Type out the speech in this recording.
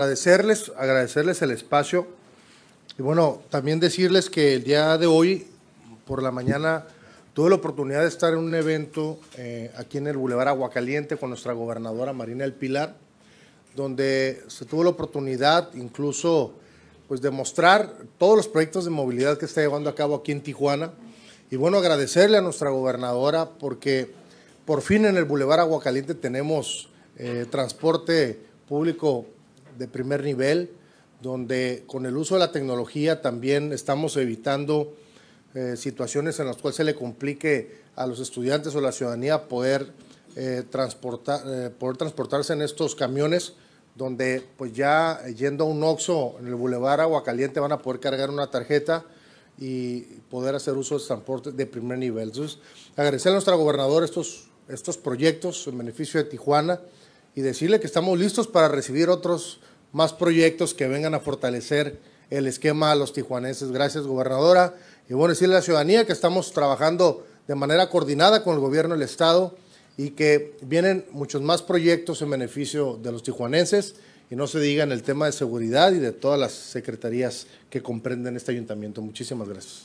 Agradecerles, agradecerles el espacio y bueno, también decirles que el día de hoy, por la mañana, tuve la oportunidad de estar en un evento eh, aquí en el Boulevard Aguacaliente con nuestra gobernadora Marina El Pilar, donde se tuvo la oportunidad incluso pues de mostrar todos los proyectos de movilidad que está llevando a cabo aquí en Tijuana. Y bueno, agradecerle a nuestra gobernadora porque por fin en el Boulevard Aguacaliente tenemos eh, transporte público de primer nivel, donde con el uso de la tecnología también estamos evitando eh, situaciones en las cuales se le complique a los estudiantes o la ciudadanía poder, eh, eh, transportarse en estos camiones, donde pues ya yendo a un OXO en el Boulevard Agua Caliente van a poder cargar una tarjeta y poder hacer uso de transporte de primer nivel. Entonces, agradecer a nuestra gobernadora estos, estos proyectos en beneficio de Tijuana y decirle que estamos listos para recibir otros más proyectos que vengan a fortalecer el esquema a los tijuaneses. Gracias, gobernadora. Y bueno, decirle a la ciudadanía que estamos trabajando de manera coordinada con el gobierno del Estado y que vienen muchos más proyectos en beneficio de los tijuanenses y no se diga en el tema de seguridad y de todas las secretarías que comprenden este ayuntamiento. Muchísimas gracias.